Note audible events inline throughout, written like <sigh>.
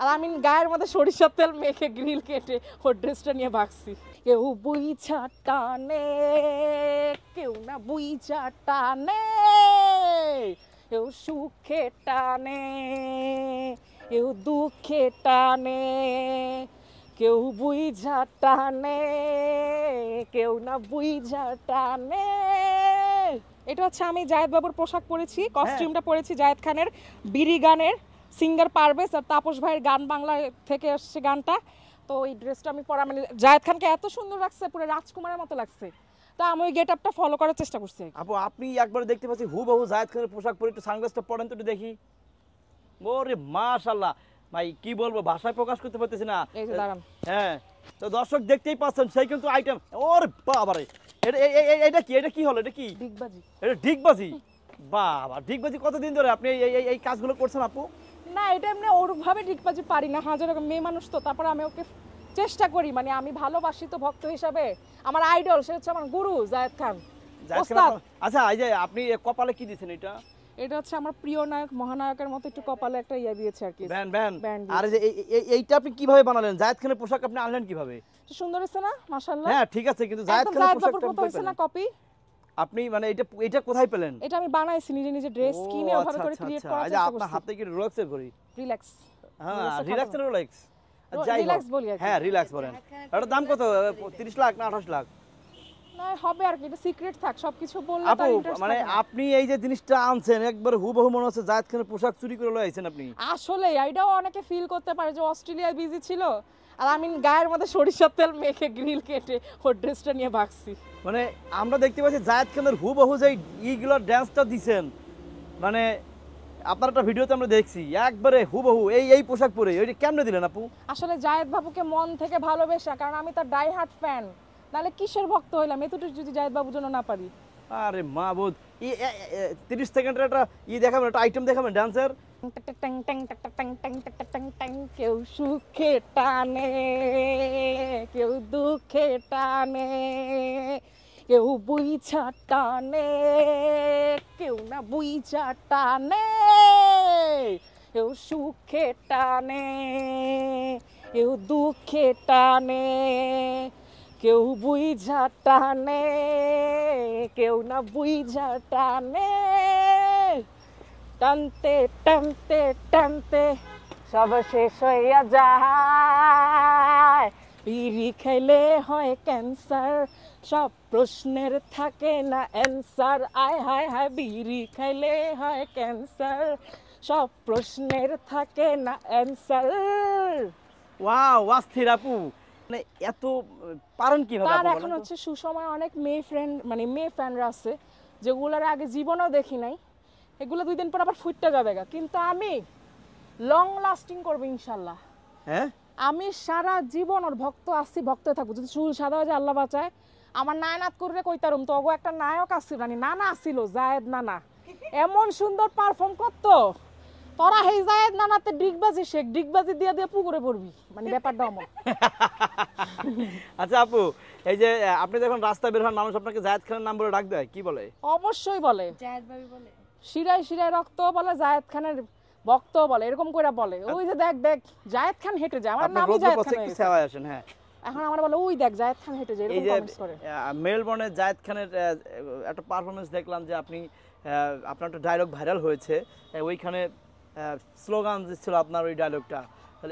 আর আমি গায়ের মধ্যে সরিষার তেল মেখে গ্রিল কেটে ওর ড্রেসটা নিয়ে ভাগছি কেউ বুইছা টানে কেউ না বুইছা টানে কেউ সুখে টানে কেউ দুঃখে টানে কেউ বুইঝা টানে কেউ না বুইঝা টানে এটা হচ্ছে আমি জায়েদ বাবুর পোশাক পরেছি কস্টিউমটা হ্যাঁ। পরেছি জায়েদ খানের বিড়ি গানের সিঙ্গার পারভেজ আর তাপস ভাইয়ের গান বাংলা থেকে এসছে গানটা তো এই ড্রেসটা আমি পরা মানে জায়েদ খানকে এত সুন্দর লাগছে পুরো রাজকুমারের মতো লাগছে তা আমি ওই গেট আপটা ফলো করার চেষ্টা করছি আপু আপনি একবার দেখতে পাচ্ছি খানের পোশাক পরে একটু সানগ্লাসটা পরেন তো দেখি ওরে মাশাল্লাহ ভাই কি বলবো ভাষায় প্রকাশ করতে পারতেছি না হ্যাঁ তো দর্শক দেখতেই পাচ্ছেন সেই কিন্তু আইটেম ওর বাবারে এটা এটা কি এটা কি হলো এটা কি ডিগবাজি এটা ডিগবাজি বাবা ডিগবাজি কতদিন ধরে আপনি এই এই কাজগুলো করছেন আপু না এটা এমনি ওরভাবে ডিগবাজি পারি না হাজার হ্যাঁ, মেয়ে মানুষ তো তারপর আমি ওকে চেষ্টা করি মানে আমি ভালোবাসি তো ভক্ত হিসাবে আমার আইডল সে হচ্ছে আমার গুরু জায়দ খান আচ্ছা এই যে আপনি কপালে কি দিয়েছেন এটা এটা হচ্ছে আমার প্রিয় নায়ক মহানায়কের মতো একটু কপালে একটা ইয়া দিয়েছে আর কি ব্যান ব্যান আর যে এইটা আপনি কিভাবে বানালেন জায়েদ খানের পোশাক আপনি আনলেন কিভাবে সুন্দর হয়েছে না মাশাআল্লাহ হ্যাঁ ঠিক আছে কিন্তু জায়েদ খানের পোশাকটা হয়েছে না কপি আপনি মানে এটা এটা কোথায় পেলেন এটা আমি বানাইছি নিজে নিজে ড্রেস কিনে ওভাবে আচ্ছা, করে ক্রিয়েট করা আচ্ছা, আচ্ছা। আপনার হাতে কি রিল্যাক্স করি রিল্যাক্স হ্যাঁ রিল্যাক্স রিল্যাক্স যাই রিল্যাক্স বলি হ্যাঁ রিল্যাক্স বলেন এটার দাম কত 30 লাখ না 28 লাখ মানে জিনিসটা আনছেন একবার মনে জায়েদ খানের এটাও অনেকে ফিল করতে পারে সরিষার তেল মেখে গ্রিল কেটে ওর ড্রেসটা নিয়ে ভাগছি মানে আমরা দেখতে পাচ্ছি জায়েদ খানের হুবহু যে ইগুলো মানে আপনার একটা ভিডিওতে আমরা দেখছি একবারে হুবহু এই এই পোশাক পরে ওইটা কেমনে দিলেন আপু আসলে জায়েদ বাবুকে মন থেকে ভালোবেসা কারণ আমি তার ডাই হার্ট ফ্যান নাহলে কিসের ভক্ত হইলাম এতটুকু যদি জায়দ বাবুর জন্য না পারি আরে মা বোধ ই তিরিশ সেকেন্ডের একটা ই দেখাবেন একটা আইটেম দেখাবেন ডান্সার কেউ সুখে টানে কেউ দুঃখে টানে কেউ বুইছা টানে কেউ না বুইছা টানে কেউ সুখে টানে কেউ দুঃখে টানে কেউ বুঝা টানে কেউ না বুঝা টানে টানতে টানতে টানতে সব শেষ হইয়া যায় পিড়ি খেলে হয় ক্যান্সার সব প্রশ্নের থাকে না অ্যান্সার আয় হায় হায় বিড়ি খেলে হয় ক্যান্সার সব প্রশ্নের থাকে না অ্যান্সার ওয়া অস্থির আপু আপনি মানে এত পারেন কিভাবে তার এখন হচ্ছে সুসময় অনেক মেয়ে ফ্রেন্ড মানে মেয়ে ফ্যানরা আছে যেগুলোর আগে জীবনও দেখি নাই এগুলো দুই দিন পর আবার ফুটতে যাবে গা কিন্তু আমি লং লাস্টিং করবো ইনশাল্লাহ হ্যাঁ আমি সারা জীবন ওর ভক্ত আছি ভক্ত থাকবো যদি চুল সাদা হয়ে আল্লাহ বাঁচায় আমার নায়নাথ করলে কইতারুম তো অগো একটা নায়ক আসছিল মানে নানা আসছিল জায়েদ নানা এমন সুন্দর পারফর্ম করতো তোরা হেই যায় নানাতে ডিগবাজি শেখ ডিগবাজি পুকুরে পড়বি মানে ব্যাপারটা অমন <laughs> আচ্ছা আপু এই যে আপনি যখন রাস্তা বের হন মানুষ আপনাকে জায়েদ খানের নাম বলে ডাক দেয় কি বলে অবশ্যই বলে জায়েদ ভাবি বলে শিরায় শিরায় রক্ত বলে জায়েদ খানের বলে এরকম করে বলে আচ্ছা। ওই যে দেখ দেখ জায়েদ খান হেঁটে যায় আমার নামই জায়েদ খান হ্যাঁ এখন আমার বলে ওই দেখ জায়েদ খান হেঁটে যায় এরকম কমেন্টস করে মেলবোর্নে জায়েদ খানের একটা পারফরম্যান্স দেখলাম যে আপনি আপনার একটা ডায়লগ ভাইরাল হয়েছে ওইখানে স্লোগান ছিল আপনার ওই ডায়লগটা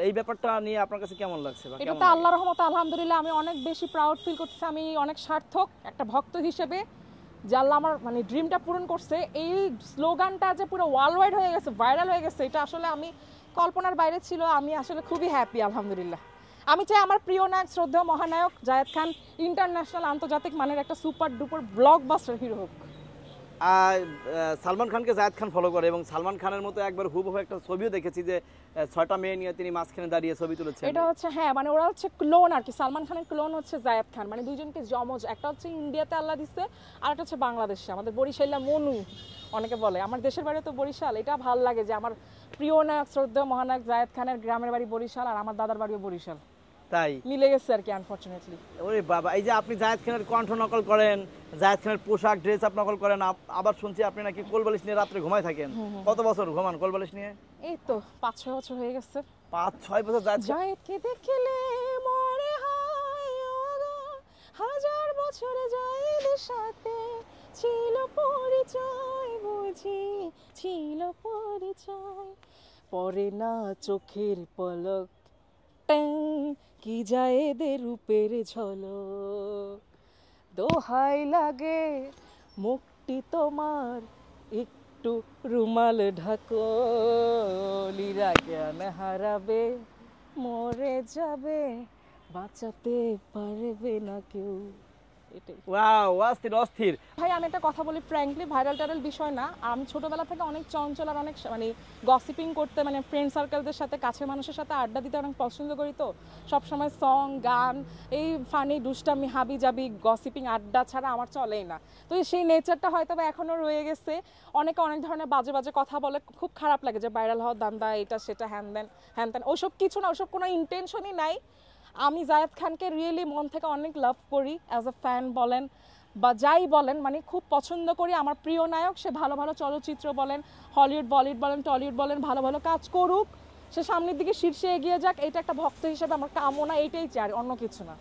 এই ব্যাপারটা নিয়ে আপনার কাছে কেমন লাগছে এটা তো আল্লাহর আলহামদুলিল্লাহ আমি অনেক বেশি প্রাউড ফিল করতেছি আমি অনেক সার্থক একটা ভক্ত হিসেবে যে আল্লাহ আমার মানে ড্রিমটা পূরণ করছে এই স্লোগানটা যে পুরো ওয়ার্ল্ড ওয়াইড হয়ে গেছে ভাইরাল হয়ে গেছে এটা আসলে আমি কল্পনার বাইরে ছিল আমি আসলে খুবই হ্যাপি আলহামদুলিল্লাহ আমি চাই আমার প্রিয় নায়ক শ্রদ্ধা মহানায়ক জায়দ খান ইন্টারন্যাশনাল আন্তর্জাতিক মানের একটা সুপার ডুপার বাস্টার হিরো হোক সালমান খানকে জায়দ খান ফলো করে এবং সালমান খানের মতো একবার হুবহু একটা ছবিও দেখেছি যে ছয়টা মেয়ে নিয়ে তিনি মাঝখানে দাঁড়িয়ে ছবি তুলেছে এটা হচ্ছে হ্যাঁ মানে ওরা হচ্ছে ক্লোন আর কি সালমান খানের ক্লোন হচ্ছে জায়েদ খান মানে দুইজনকে জমজ একটা হচ্ছে ইন্ডিয়াতে আল্লাহ দিচ্ছে আর একটা হচ্ছে বাংলাদেশে আমাদের বরিশাল্লা মনু অনেকে বলে আমার দেশের বাড়ি তো বরিশাল এটা ভাল লাগে যে আমার প্রিয় নায়ক শ্রদ্ধা মহানায়ক জায়েদ খানের গ্রামের বাড়ি বরিশাল আর আমার দাদার বাড়িও বরিশাল তাই মিলে গেছে আর কি আনফরচুনেটলি ওরে বাবা এই যে আপনি জায়েদ খানের কণ্ঠ নকল করেন জায়েদ খানের পোশাক ড্রেস আপ নকল করেন আবার শুনছি আপনি নাকি কোলবালিশ নিয়ে রাত্রে ঘুমায় থাকেন কত বছর ঘুমান কোলবালিশ নিয়ে এই তো পাঁচ ছয় বছর হয়ে গেছে পাঁচ ছয় বছর জায়েদ জায়েদকে দেখলে মরে হয় হাজার বছরে জায়েদের সাথে ছিল পরিচয় বুঝি ছিল পরিচয় পরে না চোখের পলক ট্যাং কি যায় এদের রূপের ঝল দোহাই লাগে মুখটি তোমার একটু রুমাল ঢাকো লীরা জ্ঞান হারাবে মরে যাবে বাঁচাতে পারবে না কেউ অস্থির অস্থির ভাই আমি একটা কথা বলি ফ্র্যাঙ্কলি ভাইরাল বিষয় না আমি ছোটবেলা থেকে অনেক চঞ্চল আর অনেক মানে গসিপিং করতে মানে ফ্রেন্ড সার্কেলদের সাথে কাছের মানুষের সাথে আড্ডা দিতে অনেক পছন্দ করি তো সবসময় সং গান এই ফানি দুষ্টামি হাবি জাবি গসিপিং আড্ডা ছাড়া আমার চলেই না তো সেই নেচারটা হয়তো এখনও রয়ে গেছে অনেকে অনেক ধরনের বাজে বাজে কথা বলে খুব খারাপ লাগে যে ভাইরাল হওয়ার দান্দা এটা সেটা হ্যান দেন হ্যান ওইসব ওসব কিছু না ওসব কোনো ইন্টেনশনই নাই আমি জায়দ খানকে রিয়েলি মন থেকে অনেক লাভ করি অ্যাজ এ ফ্যান বলেন বা যাই বলেন মানে খুব পছন্দ করি আমার প্রিয় নায়ক সে ভালো ভালো চলচ্চিত্র বলেন হলিউড বলিউড বলেন টলিউড বলেন ভালো ভালো কাজ করুক সে সামনের দিকে শীর্ষে এগিয়ে যাক এটা একটা ভক্ত হিসেবে আমার কামনা এইটাই চাই অন্য কিছু না